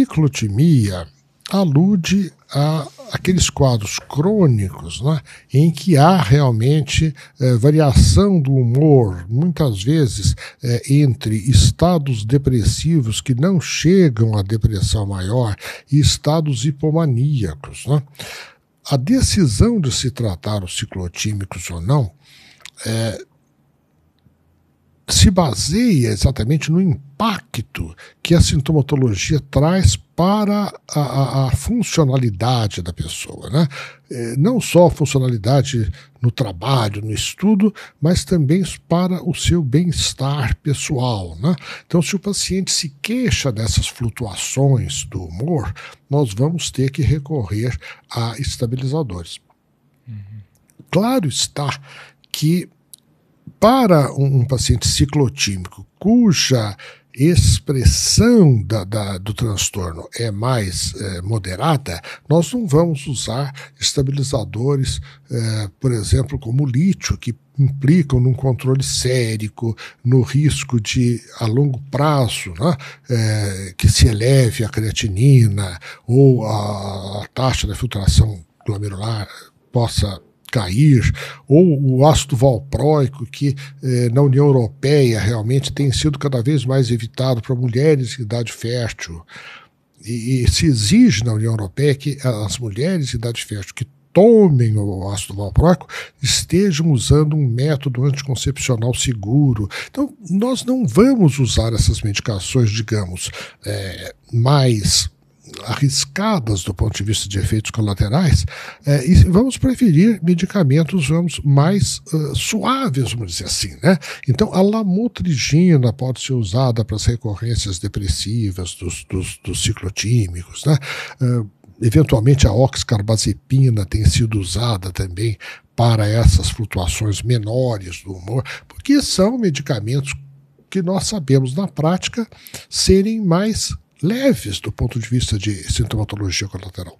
ciclotimia alude a aqueles quadros crônicos né, em que há realmente eh, variação do humor, muitas vezes eh, entre estados depressivos que não chegam à depressão maior e estados hipomaníacos. Né. A decisão de se tratar os ciclotímicos ou não é, se baseia exatamente no impacto que a sintomatologia traz para a, a, a funcionalidade da pessoa. Né? É, não só a funcionalidade no trabalho, no estudo, mas também para o seu bem-estar pessoal. Né? Então, se o paciente se queixa dessas flutuações do humor, nós vamos ter que recorrer a estabilizadores. Uhum. Claro está que para um, um paciente ciclotímico cuja expressão da, da, do transtorno é mais é, moderada, nós não vamos usar estabilizadores, é, por exemplo, como o lítio, que implicam num controle sérico, no risco de, a longo prazo, né, é, que se eleve a creatinina ou a, a taxa da filtração glomerular possa cair, ou o ácido valproico, que eh, na União Europeia realmente tem sido cada vez mais evitado para mulheres em idade fértil. E, e se exige na União Europeia que as mulheres em idade fértil que tomem o ácido valproico estejam usando um método anticoncepcional seguro. Então, nós não vamos usar essas medicações, digamos, é, mais arriscadas do ponto de vista de efeitos colaterais, é, e vamos preferir medicamentos, vamos, mais uh, suaves, vamos dizer assim, né? Então, a lamotrigina pode ser usada para as recorrências depressivas dos, dos, dos ciclotímicos, né? Uh, eventualmente a oxcarbazepina tem sido usada também para essas flutuações menores do humor, porque são medicamentos que nós sabemos na prática serem mais leves do ponto de vista de sintomatologia colateral.